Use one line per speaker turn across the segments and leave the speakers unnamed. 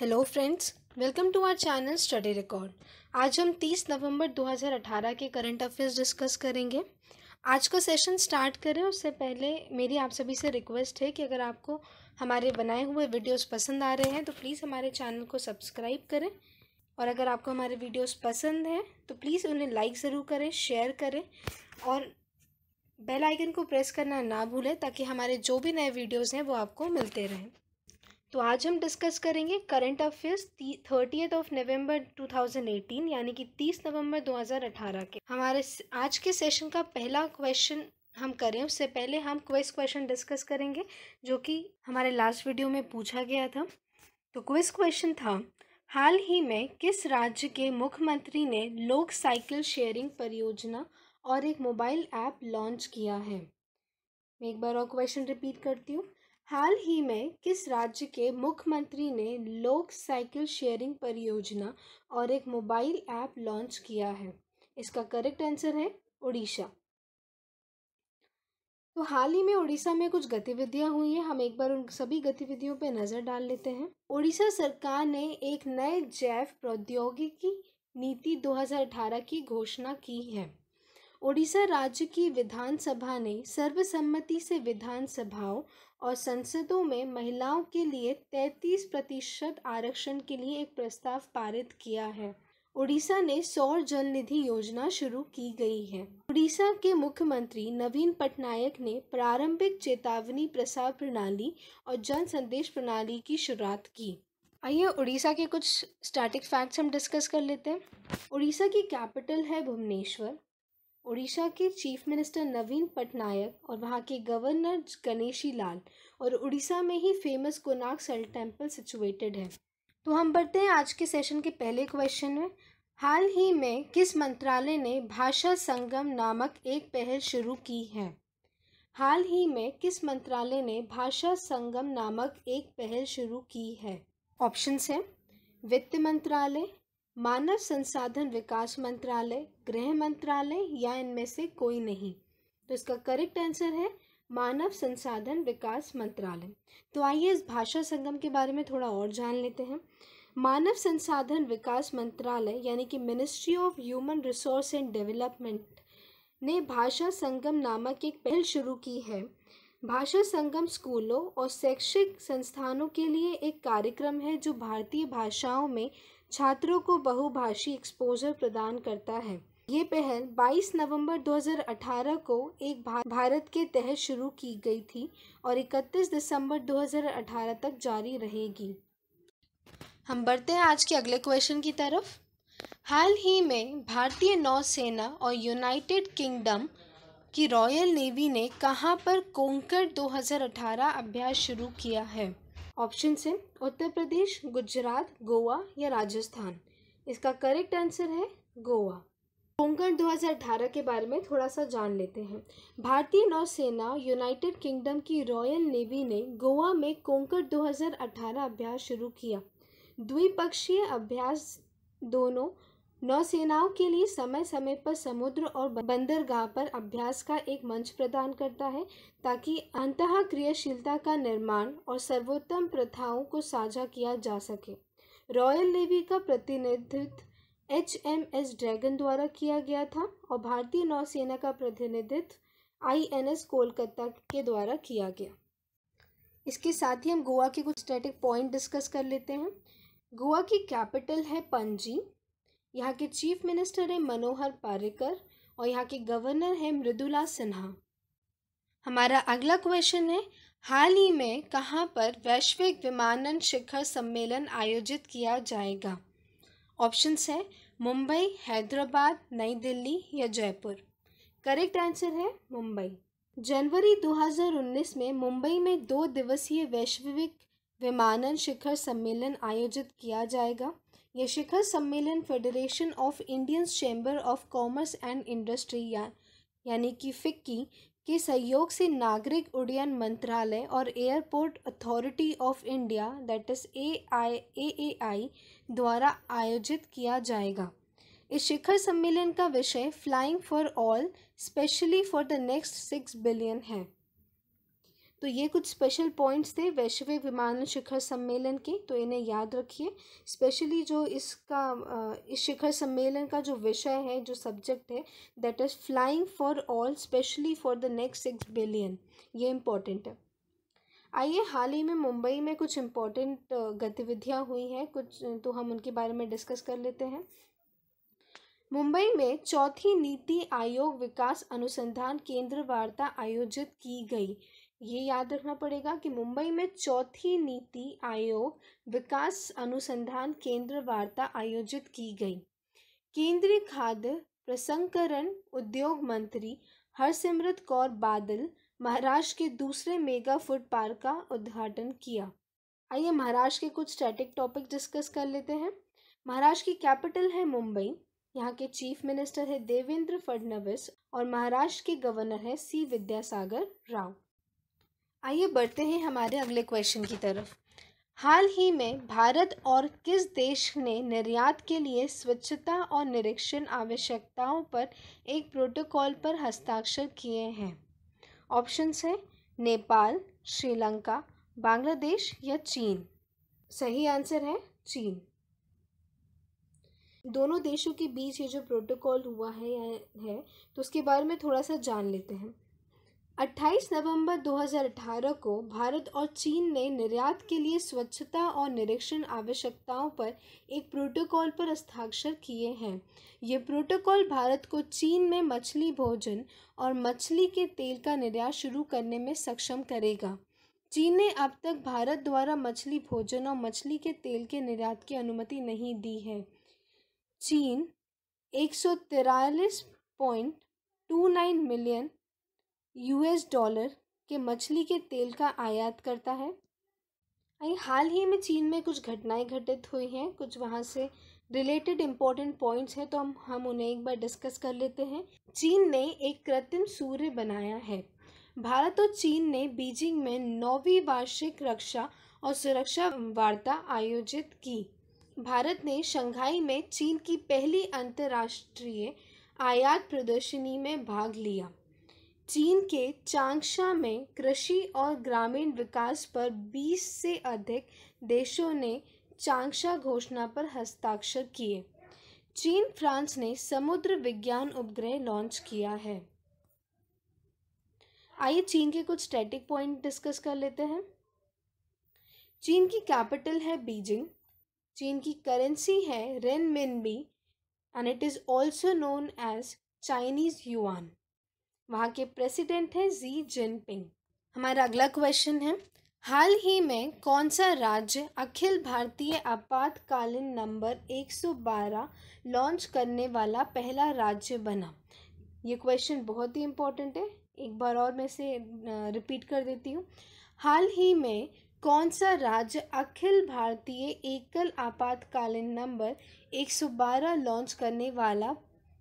hello friends welcome to our channel study record आज हम 30 नवंबर 2018 के करंट अफेयर्स डिस्कस करेंगे आज का सेशन स्टार्ट करें उससे पहले मेरी आप सभी से रिक्वेस्ट है कि अगर आपको हमारे बनाए हुए वीडियोस पसंद आ रहे हैं तो प्लीज़ हमारे चैनल को सब्सक्राइब करें और अगर आपको हमारे वीडियोस पसंद हैं तो प्लीज़ उन्हें लाइक ज़रूर करें शेयर करें और बेल आइकन को प्रेस करना ना भूलें ताकि हमारे जो भी नए वीडियोज़ हैं वो आपको मिलते रहें तो आज हम डिस्कस करेंगे current affairs thirtieth of November 2018 यानी कि 30 नवंबर 2018 के हमारे आज के सेशन का पहला क्वेश्चन हम करें उससे पहले हम क्वेस्ट क्वेश्चन डिस्कस करेंगे जो कि हमारे लास्ट वीडियो में पूछा गया था तो क्विज क्वेश्चन था हाल ही में किस राज्य के मुख्यमंत्री ने लोक साइकिल शेयरिंग परियोजना और एक मोबाइल ऐप लॉन्च किया है मैं एक बार और क्वेश्चन रिपीट करती हूँ हाल ही में किस राज्य के मुख्यमंत्री ने लोक साइकिल शेयरिंग परियोजना और एक मोबाइल ऐप लॉन्च किया है इसका करेक्ट आंसर है उड़ीसा तो हाल ही में उड़ीसा में कुछ गतिविधियां हुई हैं हम एक बार उन सभी गतिविधियों पर नज़र डाल लेते हैं उड़ीसा सरकार ने एक नए जैव प्रौद्योगिकी नीति 2018 की घोषणा की है उड़ीसा राज्य की विधानसभा ने सर्वसम्मति से विधानसभाओं और संसदों में महिलाओं के लिए तैंतीस प्रतिशत आरक्षण के लिए एक प्रस्ताव पारित किया है उड़ीसा ने सौर जल निधि योजना शुरू की गई है उड़ीसा के मुख्यमंत्री नवीन पटनायक ने प्रारंभिक चेतावनी प्रसार प्रणाली और जन संदेश प्रणाली की शुरुआत की आइए उड़ीसा के कुछ स्टैटिक फैक्ट्स हम डिस्कस कर लेते हैं उड़ीसा की कैपिटल है भुवनेश्वर उड़ीसा के चीफ मिनिस्टर नवीन पटनायक और वहाँ के गवर्नर गणेशी लाल और उड़ीसा में ही फेमस कोनाक सल टेम्पल सिचुएटेड है तो हम बढ़ते हैं आज के सेशन के पहले क्वेश्चन में हाल ही में किस मंत्रालय ने भाषा संगम नामक एक पहल शुरू की है हाल ही में किस मंत्रालय ने भाषा संगम नामक एक पहल शुरू की है ऑप्शंस हैं वित्त मंत्रालय मानव संसाधन विकास मंत्रालय गृह मंत्रालय या इनमें से कोई नहीं तो इसका करेक्ट आंसर है मानव संसाधन विकास मंत्रालय तो आइए इस भाषा संगम के बारे में थोड़ा और जान लेते हैं मानव संसाधन विकास मंत्रालय यानी कि ministry of human resource and development ने भाषा संगम नामक एक पहल शुरू की है भाषा संगम स्कूलों और शैक्षिक संस्थानों के लिए एक कार्यक्रम है जो भारतीय भाषाओं में छात्रों को बहुभाषी एक्सपोजर प्रदान करता है ये पहल 22 नवंबर 2018 को एक भारत के तहत शुरू की गई थी और 31 दिसंबर 2018 तक जारी रहेगी हम बढ़ते हैं आज के अगले क्वेश्चन की तरफ हाल ही में भारतीय नौसेना और यूनाइटेड किंगडम की रॉयल नेवी ने कहाँ पर कोंकर 2018 अभ्यास शुरू किया है ऑप्शन है उत्तर प्रदेश गुजरात गोवा या राजस्थान इसका करेक्ट आंसर है गोवा कोंकण 2018 के बारे में थोड़ा सा जान लेते हैं भारतीय नौसेना यूनाइटेड किंगडम की रॉयल नेवी ने गोवा में कोंकण 2018 अभ्यास शुरू किया द्विपक्षीय अभ्यास दोनों नौसेनाओं के लिए समय समय पर समुद्र और बंदरगाह पर अभ्यास का एक मंच प्रदान करता है ताकि अंत क्रियाशीलता का निर्माण और सर्वोत्तम प्रथाओं को साझा किया जा सके रॉयल नेवी का प्रतिनिधित्व एच एम एस ड्रैगन द्वारा किया गया था और भारतीय नौसेना का प्रतिनिधित्व आई एन एस कोलकाता के द्वारा किया गया इसके साथ ही हम गोवा के कुछ स्टैटिक पॉइंट डिस्कस कर लेते हैं गोवा की कैपिटल है पणजी यहाँ के चीफ मिनिस्टर हैं मनोहर पारिकर और यहाँ के गवर्नर हैं मृदुला सिन्हा हमारा अगला क्वेश्चन है हाल ही में कहाँ पर वैश्विक विमानन शिखर सम्मेलन आयोजित किया जाएगा ऑप्शंस है मुंबई हैदराबाद नई दिल्ली या जयपुर करेक्ट आंसर है मुंबई जनवरी 2019 में मुंबई में दो दिवसीय वैश्विक विमानन शिखर सम्मेलन आयोजित किया जाएगा ये शिखर सम्मेलन federation of Indian chamber of commerce and industry या यानी कि फिक्की के सहयोग से नागरिक उड्डयन मंत्रालय और airport authority of India that is A A I A A द्वारा आयोजित किया जाएगा इस शिखर सम्मेलन का विषय flying for all specially for the next six billion है तो ये कुछ स्पेशल पॉइंट्स थे वैश्विक विमान शिखर सम्मेलन के तो इन्हें याद रखिए स्पेशली जो इसका इस शिखर सम्मेलन का जो विषय है जो सब्जेक्ट है that is flying for all specially for the next six billion ये इम्पोर्टेंट है आइए हाल ही में मुंबई में कुछ इम्पोर्टेंट गतिविधियाँ हुई हैं कुछ तो हम उनके बारे में डिस्कस कर लेते हैं मुंबई में चौथी नीति आयोग विकास अनुसंधान केंद्र वार्ता आयोजित की गई ये याद रखना पड़ेगा कि मुंबई में चौथी नीति आयोग विकास अनुसंधान केंद्र वार्ता आयोजित की गई केंद्रीय खाद्य प्रसंस्करण उद्योग मंत्री हरसिमरत कौर बादल महाराष्ट्र के दूसरे मेगा फूड पार्क का उद्घाटन किया आइए महाराष्ट्र के कुछ स्टैटिक टॉपिक डिस्कस कर लेते हैं महाराष्ट्र की कैपिटल है मुंबई यहाँ के चीफ मिनिस्टर है देवेंद्र फडणवीस और महाराष्ट्र के गवर्नर है सी विद्यासागर राव आइए बढ़ते हैं हमारे अगले क्वेश्चन की तरफ हाल ही में भारत और किस देश ने निर्यात के लिए स्वच्छता और निरीक्षण आवश्यकताओं पर एक प्रोटोकॉल पर हस्ताक्षर किए हैं ऑप्शंस हैं नेपाल श्रीलंका बांग्लादेश या चीन सही आंसर है चीन दोनों देशों के बीच ये जो प्रोटोकॉल हुआ है या है तो उसके बारे में थोड़ा सा जान लेते हैं 28 नवंबर 2018 को भारत और चीन ने निर्यात के लिए स्वच्छता और निरीक्षण आवश्यकताओं पर एक प्रोटोकॉल पर हस्ताक्षर किए हैं ये प्रोटोकॉल भारत को चीन में मछली भोजन और मछली के तेल का निर्यात शुरू करने में सक्षम करेगा चीन ने अब तक भारत द्वारा मछली भोजन और मछली के तेल के निर्यात की अनुमति नहीं दी है चीन एक point two nine million US dollar के मछली के तेल का आयात करता है हाल ही में चीन में कुछ घटनाएं घटित हुई हैं कुछ वहाँ से रिलेटेड इम्पॉर्टेंट पॉइंट्स हैं तो हम हम उन्हें एक बार डिस्कस कर लेते हैं चीन ने एक कृत्रिम सूर्य बनाया है भारत और चीन ने बीजिंग में नौवीं वार्षिक रक्षा और सुरक्षा वार्ता आयोजित की भारत ने शंघाई में चीन की पहली अंतर्राष्ट्रीय आयात प्रदर्शनी में भाग लिया चीन के चांगशा में कृषि और ग्रामीण विकास पर 20 से अधिक देशों ने चांगशा घोषणा पर हस्ताक्षर किए चीन फ्रांस ने समुद्र विज्ञान उपग्रह लॉन्च किया है आइए चीन के कुछ स्टैटिक पॉइंट डिस्कस कर लेते हैं चीन की कैपिटल है बीजिंग चीन की करेंसी है renminbi and it is also known as Chinese yuan वहाँ के प्रेसिडेंट हैं जी जिनपिंग हमारा अगला क्वेश्चन है हाल ही में कौन सा राज्य अखिल भारतीय आपातकालीन नंबर 112 लॉन्च करने वाला पहला राज्य बना ये क्वेश्चन बहुत ही इम्पोर्टेंट है एक बार और मैं इसे रिपीट कर देती हूँ हाल ही में कौन सा राज्य अखिल भारतीय एकल आपातकालीन नंबर 112 लॉन्च करने वाला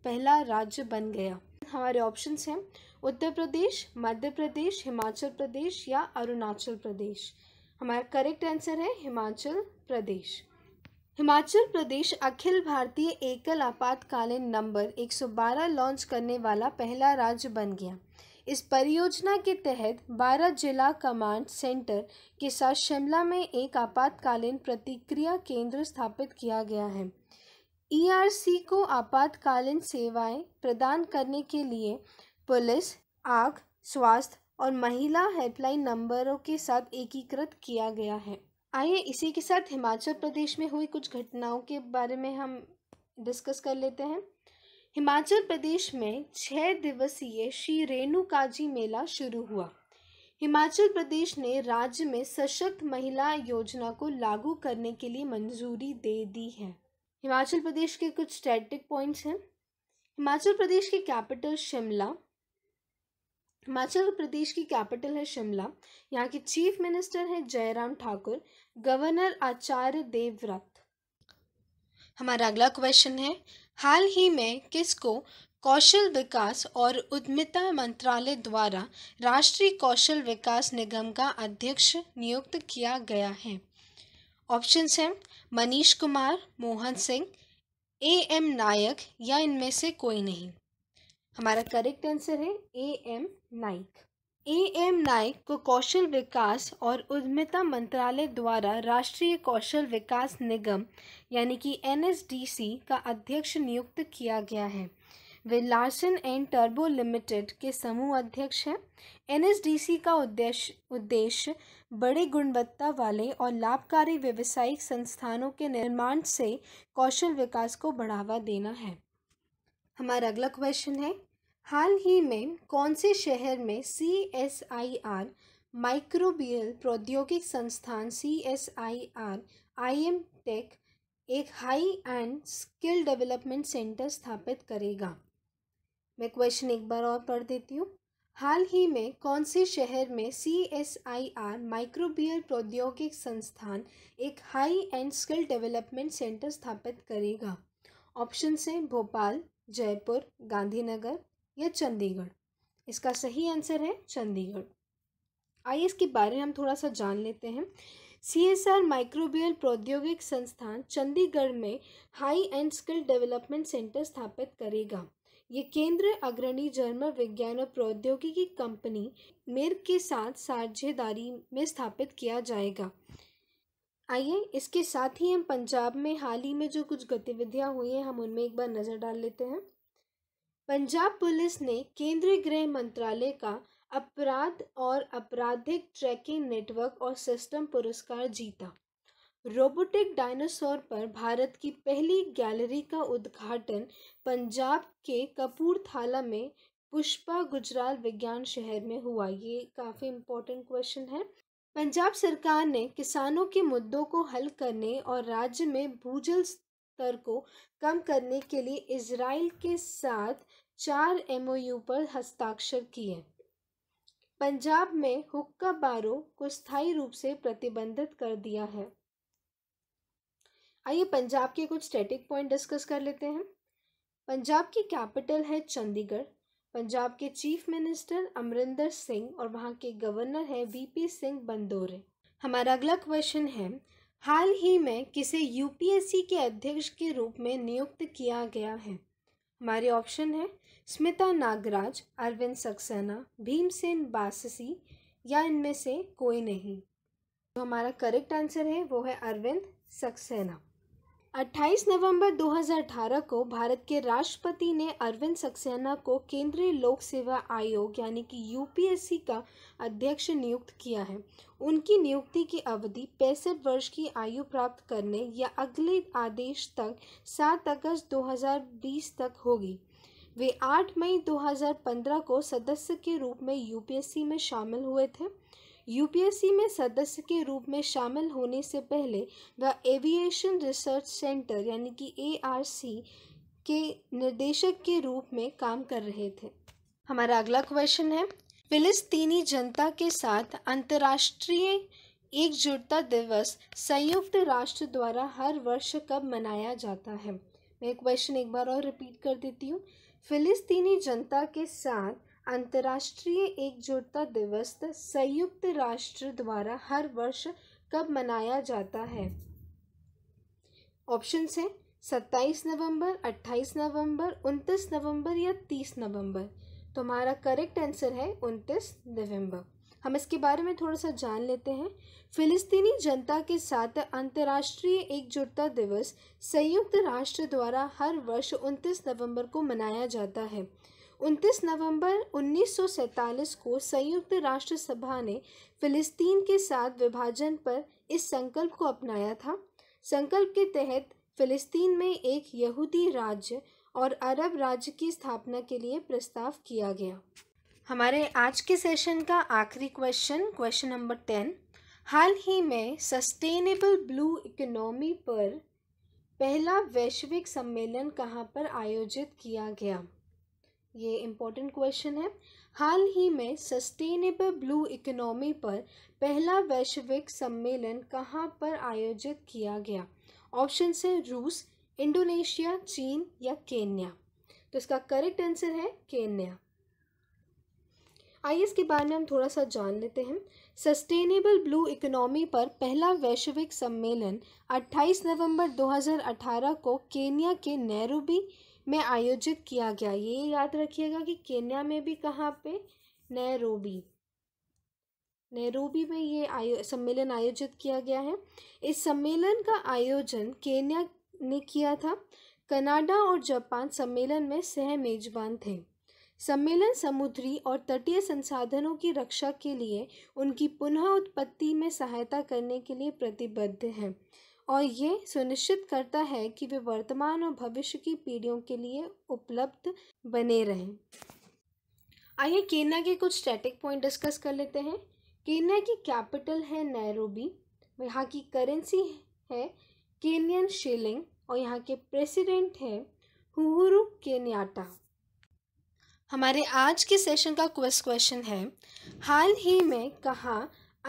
पहला राज्य बन गया हमारे ऑप्शंस हैं उत्तर प्रदेश मध्य प्रदेश हिमाचल प्रदेश या अरुणाचल प्रदेश हमारा करेक्ट आंसर है हिमाचल प्रदेश हिमाचल प्रदेश अखिल भारतीय एकल आपातकालीन नंबर 112 लॉन्च करने वाला पहला राज्य बन गया इस परियोजना के तहत 12 जिला कमांड सेंटर के साथ शिमला में एक आपातकालीन प्रतिक्रिया केंद्र स्थापित किया गया है ईआरसी e को आपातकालीन सेवाएं प्रदान करने के लिए पुलिस आग स्वास्थ्य और महिला हेल्पलाइन नंबरों के साथ एकीकृत किया गया है आइए इसी के साथ हिमाचल प्रदेश में हुई कुछ घटनाओं के बारे में हम डिस्कस कर लेते हैं हिमाचल प्रदेश में छः दिवसीय श्री रेणु काजी मेला शुरू हुआ हिमाचल प्रदेश ने राज्य में सशक्त महिला योजना को लागू करने के लिए मंजूरी दे दी है हिमाचल प्रदेश के कुछ स्ट्रेटिक पॉइंट्स हैं हिमाचल प्रदेश की कैपिटल शिमला हिमाचल प्रदेश की कैपिटल है शिमला यहाँ के चीफ मिनिस्टर हैं जयराम ठाकुर गवर्नर आचार्य देवव्रत हमारा अगला क्वेश्चन है हाल ही में किसको कौशल विकास और उद्यमिता मंत्रालय द्वारा राष्ट्रीय कौशल विकास निगम का अध्यक्ष नियुक्त किया गया है ऑप्शंस हैं मनीष कुमार मोहन सिंह ए एम नायक या इनमें से कोई नहीं हमारा करेक्ट आंसर है A M Naik A M Naik को कौशल विकास और उद्यमिता मंत्रालय द्वारा राष्ट्रीय कौशल विकास निगम यानी कि एन का अध्यक्ष नियुक्त किया गया है वे लार्सन एंड टर्बो लिमिटेड के समूह अध्यक्ष हैं एनएसडीसी का उद्देश्य उद्देश्य बड़े गुणवत्ता वाले और लाभकारी व्यावसायिक संस्थानों के निर्माण से कौशल विकास को बढ़ावा देना है हमारा अगला क्वेश्चन है हाल ही में कौन से शहर में C S I R microbial प्रौद्योगिक संस्थान C S I R I M tech एक high end skill development centre स्थापित करेगा मैं क्वेश्चन एक बार और पढ़ देती हूँ हाल ही में कौन से शहर में C S I R microbial प्रौद्योगिक संस्थान एक high end skill development centre स्थापित करेगा ऑप्शन हैं भोपाल जयपुर गांधीनगर या चंडीगढ़ इसका सही आंसर है चंडीगढ़ आइए इसके बारे में हम थोड़ा सा जान लेते हैं सी एस आर माइक्रोबियल प्रौद्योगिक संस्थान चंडीगढ़ में high end skill development centre स्थापित करेगा ये केंद्र अग्रणी जर्मन विज्ञान और प्रौद्योगिकी कंपनी मेर्क के साथ साझेदारी में स्थापित किया जाएगा आइए इसके साथ ही हम पंजाब में हाल ही में जो कुछ गतिविधियां हुई हैं हम उनमें एक बार नज़र डाल लेते हैं पंजाब पुलिस ने केंद्रीय गृह मंत्रालय का अपराध और आपराधिक ट्रैकिंग नेटवर्क और सिस्टम पुरस्कार जीता रोबोटिक डायनासोर पर भारत की पहली गैलरी का उद्घाटन पंजाब के कपूरथाला में पुष्पा गुजराल विज्ञान शहर में हुआ ये काफ़ी इम्पोर्टेंट क्वेश्चन है पंजाब सरकार ने किसानों के मुद्दों को हल करने और राज्य में भूजल स्तर को कम करने के लिए इसराइल के साथ चार एमओयू पर हस्ताक्षर किए पंजाब में हुक्का बारों को स्थायी रूप से प्रतिबंधित कर दिया है आइए पंजाब के कुछ स्टैटिक पॉइंट डिस्कस कर लेते हैं पंजाब की कैपिटल है चंडीगढ़ पंजाब के चीफ मिनिस्टर अमरिंदर सिंह और वहाँ के गवर्नर हैं वीपी सिंह बंदोरे हमारा अगला क्वेश्चन है हाल ही में किसे यूपीएससी के अध्यक्ष के रूप में नियुक्त किया गया है हमारे ऑप्शन है स्मिता नागराज अरविंद सक्सेना भीमसेन बाससी या इनमें से कोई नहीं जो तो हमारा करेक्ट आंसर है वो है अरविंद सक्सेना 28 नवंबर 2018 को भारत के राष्ट्रपति ने अरविंद सक्सेना को केंद्रीय लोक सेवा आयोग यानी कि यूपीएससी का अध्यक्ष नियुक्त किया है उनकी नियुक्ति की अवधि पैंसठ वर्ष की आयु प्राप्त करने या अगले आदेश तक 7 अगस्त 2020 तक होगी वे 8 मई 2015 को सदस्य के रूप में यूपीएससी में शामिल हुए थे यूपीएससी में सदस्य के रूप में शामिल होने से पहले वह एविएशन रिसर्च सेंटर यानी कि एआरसी के निर्देशक के रूप में काम कर रहे थे हमारा अगला क्वेश्चन है फिलिस्तीनी जनता के साथ अंतर्राष्ट्रीय एकजुटता दिवस संयुक्त राष्ट्र द्वारा हर वर्ष कब मनाया जाता है मैं क्वेश्चन एक बार और रिपीट कर देती हूँ फिलिस्तीनी जनता के साथ अंतर्राष्ट्रीय एकजुटता दिवस संयुक्त राष्ट्र द्वारा हर वर्ष कब मनाया जाता है ऑप्शन है सत्ताईस नवंबर अट्ठाईस नवंबर उनतीस नवंबर या तीस नवंबर तो हमारा करेक्ट आंसर है उनतीस नवंबर हम इसके बारे में थोड़ा सा जान लेते हैं फिलिस्तीनी जनता के साथ अंतर्राष्ट्रीय एकजुटता दिवस संयुक्त राष्ट्र द्वारा हर वर्ष उनतीस नवंबर को मनाया जाता है 29 नवंबर 1947 को संयुक्त राष्ट्र सभा ने फिलिस्तीन के साथ विभाजन पर इस संकल्प को अपनाया था संकल्प के तहत फिलिस्तीन में एक यहूदी राज्य और अरब राज्य की स्थापना के लिए प्रस्ताव किया गया हमारे आज के सेशन का आखिरी क्वेश्चन क्वेश्चन नंबर टेन हाल ही में सस्टेनेबल ब्लू इकोनॉमी पर पहला वैश्विक सम्मेलन कहाँ पर आयोजित किया गया ये इम्पोर्टेंट क्वेश्चन है हाल ही में सस्टेनेबल ब्लू इकोनॉमी पर पहला वैश्विक सम्मेलन कहाँ पर आयोजित किया गया ऑप्शन से रूस इंडोनेशिया चीन या केन्या तो इसका करेक्ट आंसर है केन्या आइए इसके बारे में हम थोड़ा सा जान लेते हैं सस्टेनेबल ब्लू इकोनॉमी पर पहला वैश्विक सम्मेलन 28 नवंबर 2018 को केन्या के नेहरूबी में आयोजित किया गया ये याद रखिएगा कि केन्या में भी कहाँ पे नैरोबी नैरोबी में ये आयो सम्मेलन आयोजित किया गया है इस सम्मेलन का आयोजन केन्या ने किया था कनाडा और जापान सम्मेलन में सह मेजबान थे सम्मेलन समुद्री और तटीय संसाधनों की रक्षा के लिए उनकी पुनः उत्पत्ति में सहायता करने के लिए प्रतिबद्ध है और ये सुनिश्चित करता है कि वे वर्तमान और भविष्य की पीढ़ियों के लिए उपलब्ध बने रहें आइए केन्या के कुछ स्टैटिक पॉइंट डिस्कस कर लेते हैं केन्या की कैपिटल है नैरोबी यहाँ की करेंसी है केनियन शिलिंग और यहाँ के प्रेसिडेंट है हुहुरु केन्याटा हमारे आज के सेशन का क्वेश्चन है हाल ही में कहाँ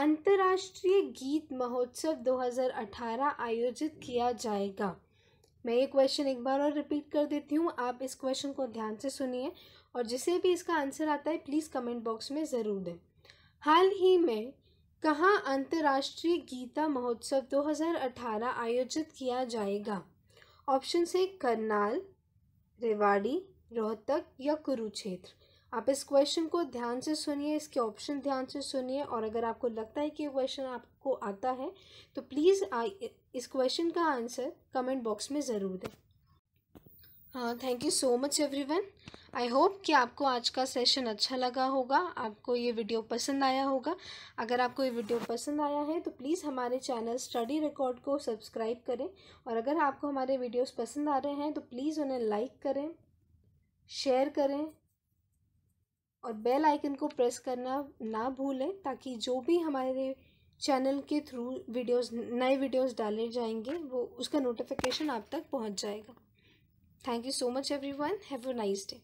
अंतर्राष्ट्रीय गीत महोत्सव 2018 आयोजित किया जाएगा मैं ये क्वेश्चन एक बार और रिपीट कर देती हूँ आप इस क्वेश्चन को ध्यान से सुनिए और जिसे भी इसका आंसर आता है प्लीज़ कमेंट बॉक्स में ज़रूर दें हाल ही में कहाँ अंतर्राष्ट्रीय गीता महोत्सव 2018 आयोजित किया जाएगा ऑप्शन से करनाल रेवाड़ी रोहतक या कुरुक्षेत्र आप इस क्वेश्चन को ध्यान से सुनिए इसके ऑप्शन ध्यान से सुनिए और अगर आपको लगता है कि ये क्वेश्चन आपको आता है तो प्लीज़ इस क्वेश्चन का आंसर कमेंट बॉक्स में ज़रूर दें thank you so much everyone I hope कि आपको आज का सेशन अच्छा लगा होगा आपको ये वीडियो पसंद आया होगा अगर आपको ये वीडियो पसंद आया है तो प्लीज़ हमारे चैनल स्टडी रिकॉर्ड को सब्सक्राइब करें और अगर आपको हमारे वीडियोस पसंद आ रहे हैं तो प्लीज़ उन्हें लाइक करें शेयर करें और बेल आइकन को प्रेस करना ना भूलें ताकि जो भी हमारे चैनल के थ्रू वीडियोस नए वीडियोस डाले जाएंगे वो उसका नोटिफिकेशन आप तक पहुंच जाएगा thank you so much everyone have a nice day